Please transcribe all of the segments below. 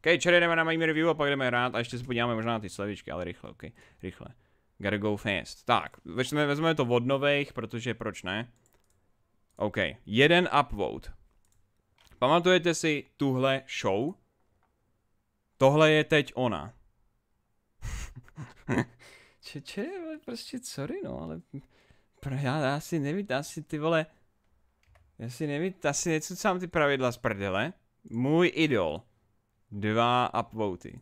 OK, čery jdeme na mají review a pak jdeme hrát a ještě se podíváme možná na ty slevičky, ale rychle, OK, rychle. Gotta go fast. Tak, vezmeme, vezmeme to od nových, protože proč ne? OK, jeden upvote. Pamatujete si tuhle show? Tohle je teď ona. če, če, prostě sorry no, ale pro, já, já si nevím, já si ty vole, já si nevím, já si něco sám ty pravidla z prdele. Můj idol dva upvoty.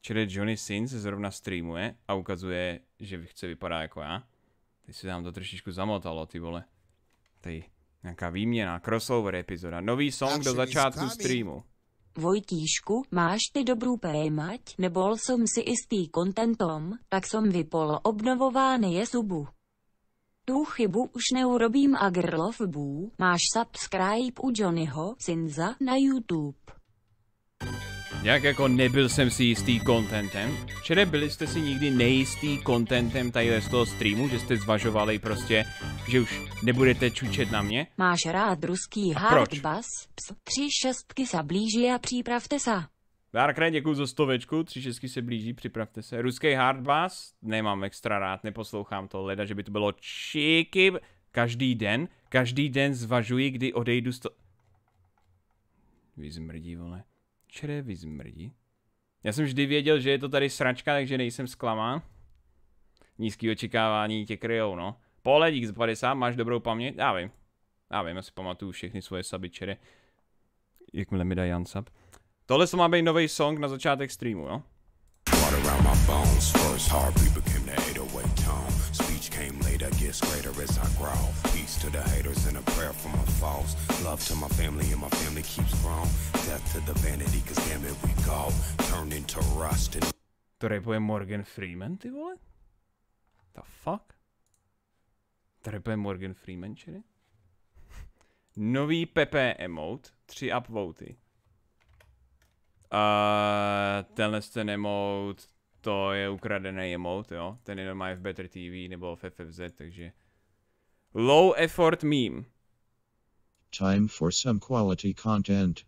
Čili Johnny Sin se zrovna streamuje a ukazuje, že chce vypadá jako já. Teď se nám to trošičku zamotalo, ty vole. Tady nějaká výměna, crossover epizoda, nový song do začátku streamu. Vojtíšku, máš ty dobrou prejmať, nebol som si istý kontentom, tak som vypol obnovovány je subu tu chybu už neurobím a Grlov Bů, máš subscribe u Johnnyho Sinza na YouTube. Nějak jako nebyl jsem si jistý contentem? Včera byli jste si nikdy nejistý contentem tady z toho streamu, že jste zvažovali prostě, že už nebudete čučet na mě? Máš rád ruský hard bass? Ps, tři šestky sa blíží a přípravte se. Darkrai, děkuji za stovečku, tři šestky se blíží, připravte se. Ruský bass, nemám extra rád, neposlouchám to, leda, že by to bylo číky. Každý den, každý den zvažuji, kdy odejdu sto... Vy zmrdí, vole. Čere, vy zmrdí. Já jsem vždy věděl, že je to tady sračka, takže nejsem zklamán. Nízký očekávání tě kryjou, no. dík z 50, máš dobrou paměť? Já vím. Já vím, já si pamatuju všechny svoje sabičery. Jakmile mi dá Jansab. Tohle to má být nový song na začátek streamu, jo? Oh to the haters and Morgan Freeman, ty vole? The fuck? To repuje Morgan Freeman, čili? Nový Pepe emote, tři upvoty. A tenhle ten emote, to je ukradený emote, jo. Ten je normálně v Better TV nebo v FFZ, takže... Low effort meme. Time for some quality content.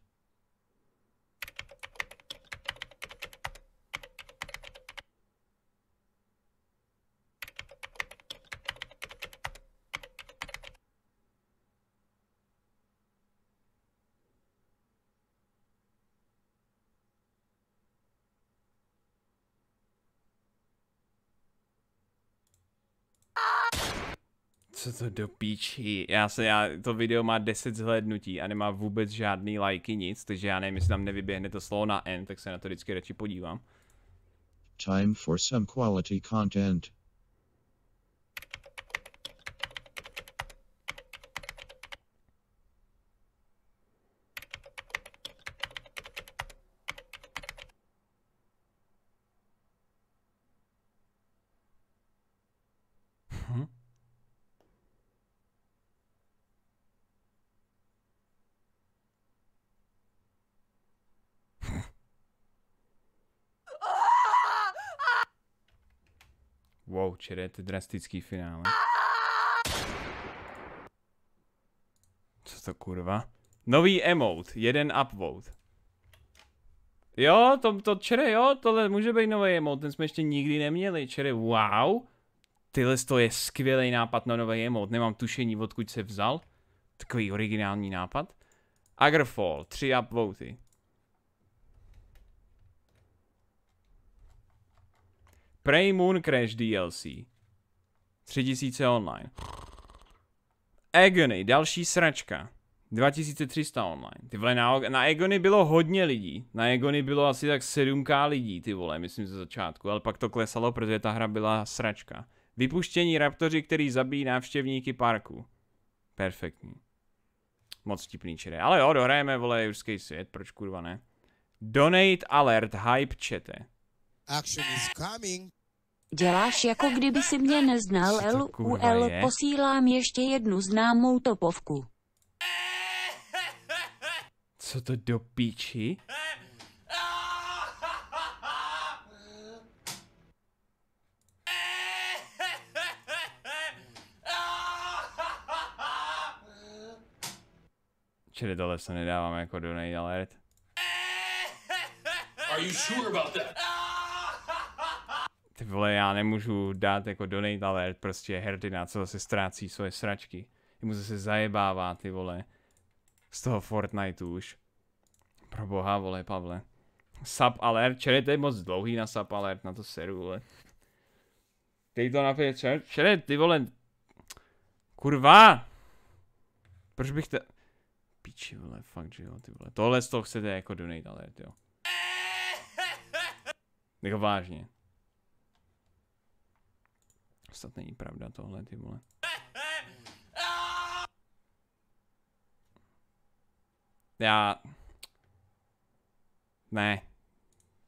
Co to do píči? Já se, já, to video má 10 zhlédnutí a nemá vůbec žádný lajky, nic, takže já nevím, jestli tam nevyběhne to slovo na N, tak se na to vždycky radši podívám. Time for some quality content. Wow, čere, to drastický finále. Co to kurva? Nový emote, jeden upvote. Jo, to, to čere, jo, tohle může být nový emote, ten jsme ještě nikdy neměli, čere, wow. Tyhle to je skvělý nápad na nový emote, nemám tušení, odkud se vzal. Takový originální nápad. Agrafall, tři upvoty. Prey Moon Crash DLC. 3000 online. Agony, další sračka. 2300 online. Ty vole, na, na Egony bylo hodně lidí. Na Egony bylo asi tak 7k lidí, ty vole, myslím ze začátku. Ale pak to klesalo, protože ta hra byla sračka. Vypuštění raptoři, který zabíjí návštěvníky parku. Perfektní. Moc vtipný čere. Ale jo, dohrajeme, vole, jurský svět, proč kurva ne? Donate alert, hype čete. Děláš jako kdyby si mě neznal, L, U, L, posílám ještě jednu známou topovku. Co to do píči? Čili tohle se nedáváme jako do nejdalert. Are you sure about that? ty vole, já nemůžu dát jako donate alert, prostě hrdina, co zase ztrácí svoje sračky. Jemu zase zajebává, ty vole. Z toho Fortniteu už. Pro boha, vole, Pavle. Sub alert, čer je moc dlouhý na sub alert, na to seru, vole. Dej to na čer, ty vole. Kurva! Proč bych to... Piči, vole, fakt, že jo, ty vole. Tohle z toho chcete jako donate alert, jo. Jako vážně. To snad není pravda tohle, ty vole. Já... Ne.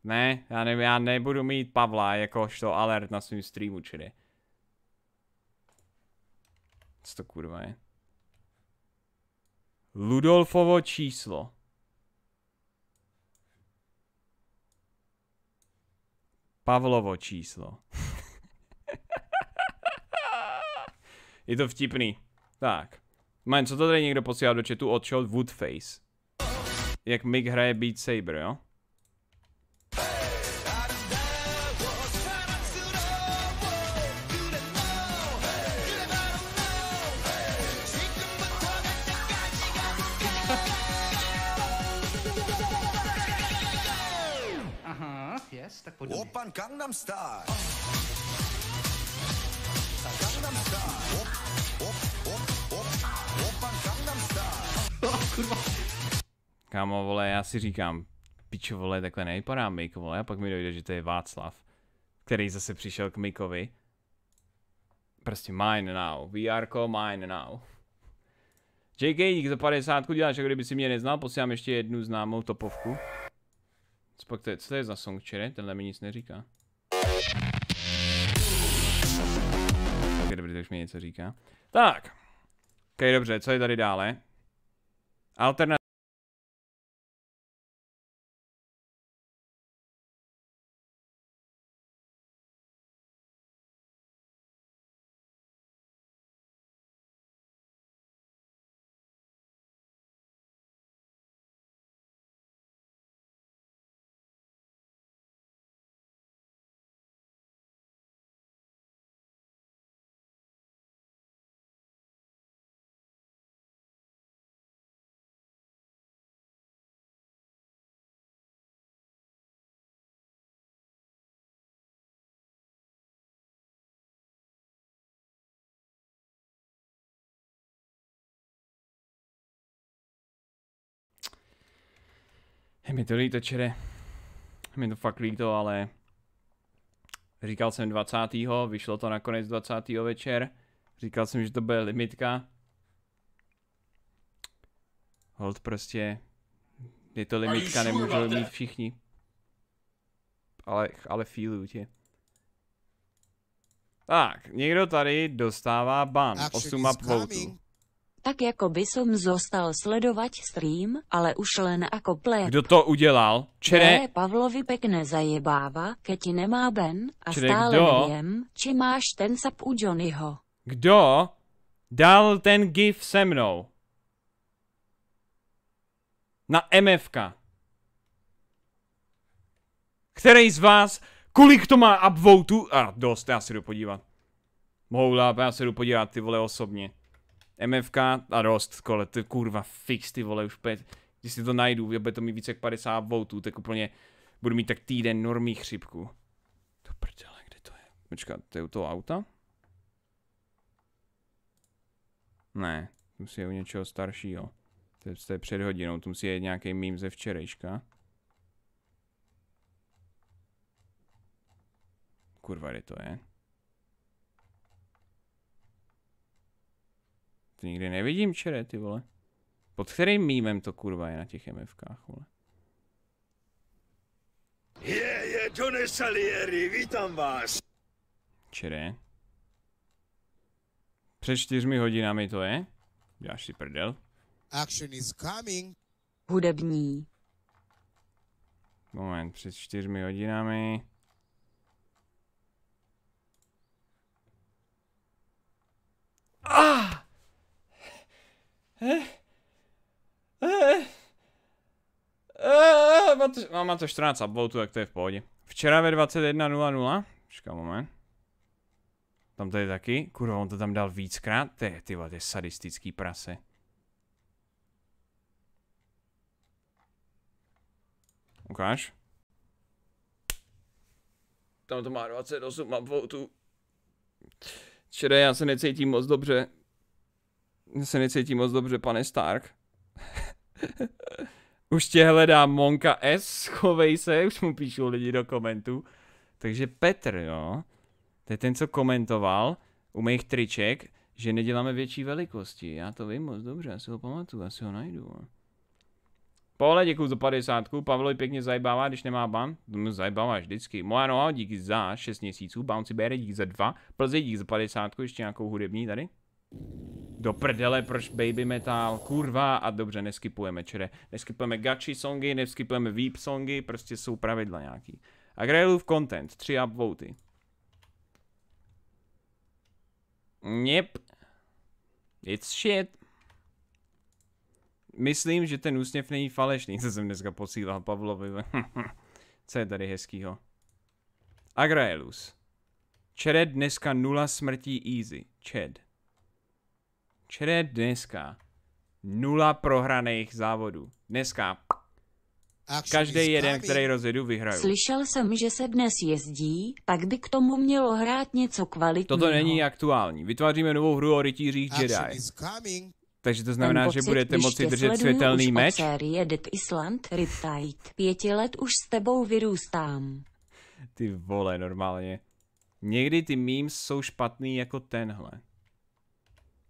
Ne, já, ne, já nebudu mít Pavla jakožto alert na svém streamu, čili. Co to kurva je? Ludolfovo číslo. Pavlovo číslo. Je to vtipný. Tak. Man, co to tady někdo posílá do chatu od Shot Woodface? Jak Mick hraje Beat Saber, jo? Yes, tak pojďme. Open Gangnam Style. kurva. Kámo, vole, já si říkám, pičo, vole, takhle nevypadá Mik, vole, a pak mi dojde, že to je Václav, který zase přišel k Mikovi. Prostě mine now, vr mine now. JK, dík za 50, děláš, jako kdyby si mě neznal, posílám ještě jednu známou topovku. Co, pak to je, co to je za song, čere? Tenhle mi nic neříká. Tak dobrý, to už mi něco říká. Tak. Okay, dobře, co je tady dále? alternativa mi to líto, čere. Je mi to fakt líto, ale... Říkal jsem 20. Vyšlo to nakonec 20. večer. Říkal jsem, že to bude limitka. Hold prostě... Je to limitka, nemůžu mít všichni. Ale, ale feeluju tě. Tak, někdo tady dostává ban 8 upvotů tak jako by som zostal sledovat stream, ale už len ako play. Kdo to udělal? Čere? Ne, Pavlovi pekne zajebáva, keď nemá Ben a Čere, stále kdo? nevím, či máš ten sap u Johnnyho. Kdo dal ten gif se mnou? Na MFK. Který z vás, kolik to má upvotu? A ah, dost, já si jdu podívat. Mohou já se jdu podívat ty vole osobně. MFK a rost, kole, to je kurva fix, ty vole, už pět. Když si to najdu, bude to mít více jak 50 voltů, tak úplně budu mít tak týden normí chřipku. To prdele, kde to je? Počkat, to je u toho auta? Ne, musí je u něčeho staršího. To je, to je před hodinou, to musí je nějaký mím ze včerejška. Kurva, kde to je? to nikdy nevidím, čere, ty vole. Pod kterým mýmem to kurva je na těch MFkách, vole? Je, je, John Salieri, vítám vás. Čere. Před čtyřmi hodinami to je? Děláš si prdel? Action is coming. Hudební. Moment, před čtyřmi hodinami. No, má to 14 upvotů, tak to je v pohodě. Včera ve 21.00, Počká moment. Tam to je taky, kurva, on to tam dal víckrát, to je, ty to sadistický prase. Ukáž. Tam to má 28 upvotů. Včera já se necítím moc dobře, se necítí moc dobře, pane Stark. už tě hledá Monka S, chovej se, už mu píšou lidi do komentů. Takže Petr, jo, to je ten, co komentoval u mých triček, že neděláme větší velikosti. Já to vím moc dobře, já si ho pamatuju, já si ho najdu. Pole, děkuji za 50. Pavlovi pěkně zajbává, když nemá ban. To no, mi zajbává vždycky. Moja noha, díky za 6 měsíců. Bouncy Bear, díky za 2. Plzy, díky za 50. Ještě nějakou hudební tady do prdele, proč baby metal, kurva, a dobře, neskipujeme čere, neskipujeme gachi songy, neskipujeme weep songy, prostě jsou pravidla nějaký. A v content, tři upvoty. Yep. It's shit. Myslím, že ten úsměv není falešný, co jsem dneska posílal Pavlovi. co je tady hezkýho? Agraelus. Čered dneska nula smrtí easy. Čed. Čere dneska. Nula prohraných závodů. Dneska. Každý jeden, který rozjedu, vyhraju. Slyšel jsem, že se dnes jezdí, pak by k tomu mělo hrát něco kvalitního. Toto není aktuální. Vytváříme novou hru o rytířích Jedi. Takže to znamená, pocit, že budete moci držet světelný meč? série Dead Island Riptide. Pěti let už s tebou vyrůstám. Ty vole, normálně. Někdy ty memes jsou špatný jako tenhle.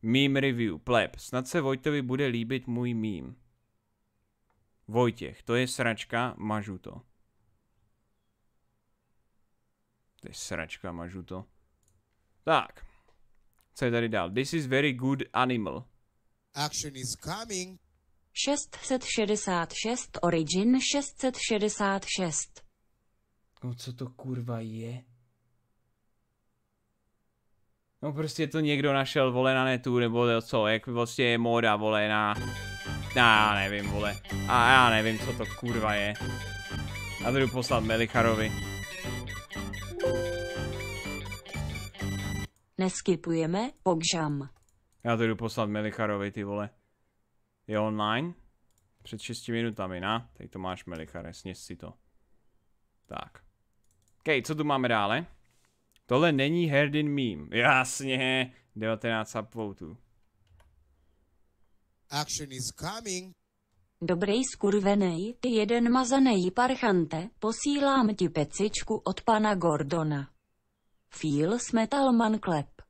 Meme review, pleb. Snad se Vojtovi bude líbit můj mím. Vojtěch, to je sračka, mažu to. To je sračka, mažu to. Tak. Co je tady dál? This is very good animal. Action is coming. 666 Origin 666. No co to kurva je? No prostě to někdo našel, vole, na netu, nebo co, jak vlastně je moda, vole, na... Já nevím, vole. A já nevím, co to kurva je. A to jdu poslat Melicharovi. Neskypujeme? pokžam. Já to jdu poslat Melicharovi, ty vole. Je online? Před 6 minutami, na? Teď to máš Melichare, sněz si to. Tak. Kej, okay, co tu máme dále? Tohle není Herdin meme. Jasně, 19 upvotů. Action is coming. Dobrý skurvenej, ty jeden mazanej parchante, posílám ti pecičku od pana Gordona. Feel man klep.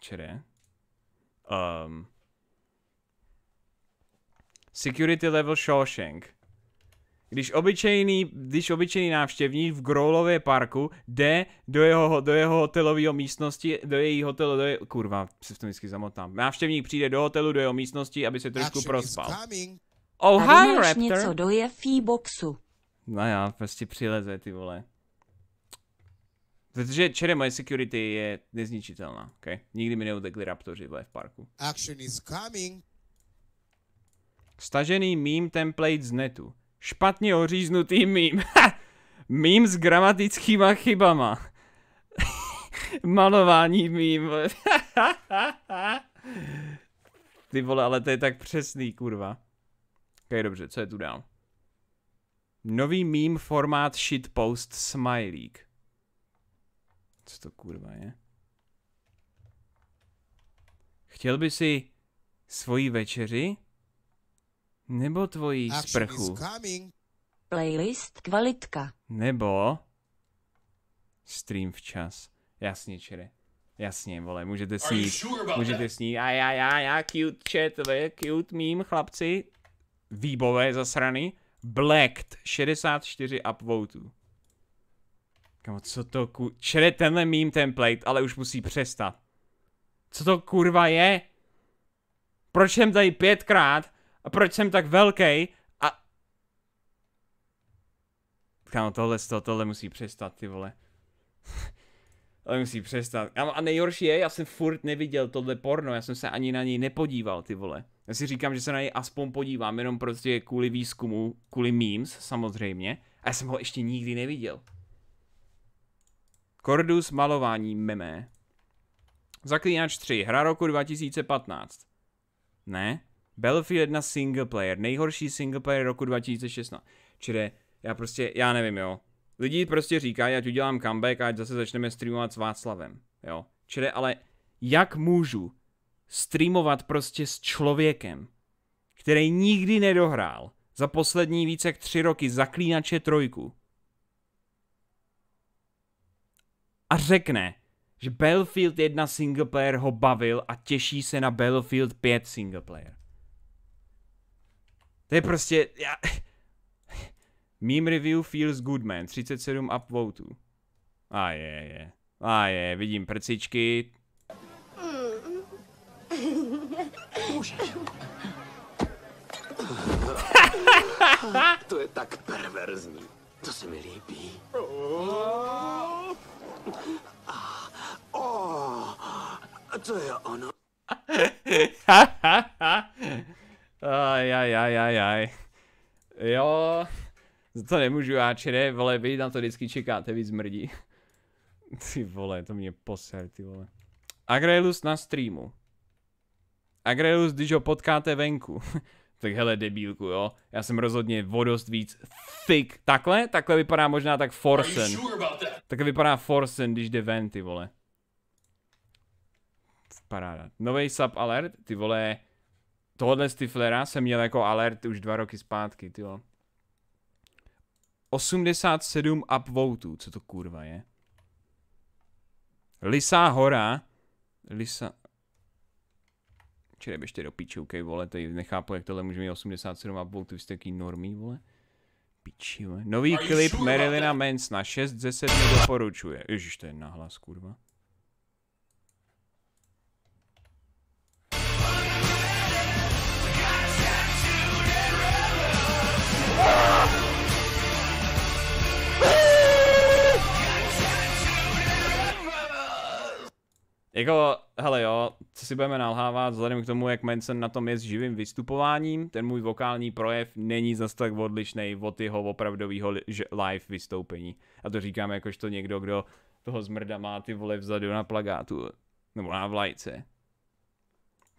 Čere. Um. Security level Shawshank. Když obyčejný, když obyčejný návštěvník v Growlově parku jde do jeho, do jeho hotelové místnosti, do její hotelu, do je, kurva, se v tom vždycky zamotám. Návštěvník přijde do hotelu, do jeho místnosti, aby se trošku prospal. Oh, Tady hi, Raptor. něco do jefí boxu. No já, prostě přileze, ty vole. Protože čere moje security je nezničitelná, okay? Nikdy mi neutekli raptoři v parku. Action is coming. Stažený meme template z netu špatně oříznutý mím. mím s gramatickýma chybama. Malování mím. Ty vole, ale to je tak přesný, kurva. Ok, dobře, co je tu dál? Nový mím formát shitpost smilík. Co to kurva je? Chtěl by si svoji večeři nebo tvojí sprchu, playlist kvalitka, nebo stream včas. Jasně, čere. Jasně, vole, můžete snít, sure můžete snít, a já, já, já, cute chat, ve, cute mím, chlapci, výbové zasrany, blacked, 64 upvotů. Kamo, co to ku... Čere, tenhle meme template, ale už musí přestat. Co to kurva je? Proč jsem tady pětkrát a proč jsem tak velký? A... Kámo, tohle, tohle musí přestat, ty vole. Ale musí přestat. A nejhorší je, já jsem furt neviděl tohle porno, já jsem se ani na něj nepodíval, ty vole. Já si říkám, že se na něj aspoň podívám, jenom prostě kvůli výzkumu, kvůli memes, samozřejmě. A já jsem ho ještě nikdy neviděl. Kordus malování meme. Zaklínač 3, hra roku 2015. Ne? Battlefield 1 single player, nejhorší single player roku 2016. Čili já prostě, já nevím, jo. Lidi prostě říkají, ať udělám comeback, ať zase začneme streamovat s Václavem, jo. Čili ale jak můžu streamovat prostě s člověkem, který nikdy nedohrál za poslední více jak tři roky zaklínače trojku a řekne, že Battlefield 1 singleplayer ho bavil a těší se na Battlefield 5 singleplayer. To je prostě, já... Meme review feels good man, 37 upvotů. A ah, je, je. A ah, je, vidím prcičky. to je tak perverzní. To se mi líbí. Oh, to je ono. Aj, aj, aj, aj, aj. Jo, to nemůžu čere, vole, vy tam to vždycky čekáte, vy zmrdí. Ty vole, to mě poser, ty vole. Agrelus na streamu. Agrelus, když ho potkáte venku. tak hele, debílku, jo. Já jsem rozhodně vodost víc thick. Takhle? Takhle vypadá možná tak Forsen. takhle vypadá Forsen, když jde ven, ty vole. Paráda. Nový sub alert, ty vole tohle Stiflera jsem měl jako alert už dva roky zpátky, jo. 87 upvotů, co to kurva je? Lisá hora. Lisa... Čili běžte do píče, okay, vole, tady nechápu, jak tohle může mít 87 upvotů, jste taký normý, vole. Piči, vole. Nový klip Marylina Mansona, 6 ze 7 doporučuje. Ježiš, to je nahlas, kurva. Jako, hele jo, co si budeme nalhávat, vzhledem k tomu, jak Manson na tom je s živým vystupováním, ten můj vokální projev není zas tak odlišný od jeho opravdového live vystoupení. A to říkám jakožto někdo, kdo toho zmrda má ty vole vzadu na plagátu, nebo na vlajce.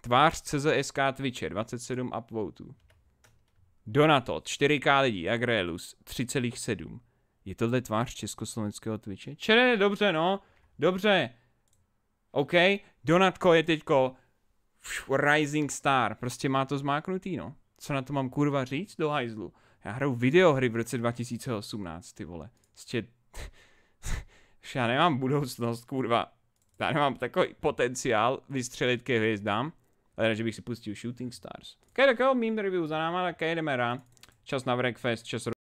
Tvář CZSK Twitche, 27 upvotů. Donatot, 4K lidí, Agrelus, 3,7. Je tohle tvář československého Twitche? Čere, dobře no, dobře. OK, Donatko je teďko rising star, prostě má to zmáknutý, no. Co na to mám kurva říct do hajzlu? Já hraju videohry v roce 2018, ty vole. Prostě... já nemám budoucnost, kurva. Já nemám takový potenciál vystřelit ke hvězdám. Ale že bych si pustil Shooting Stars. Ok, tak jo, meme review za náma, tak jdeme rád. Čas na Breakfast, čas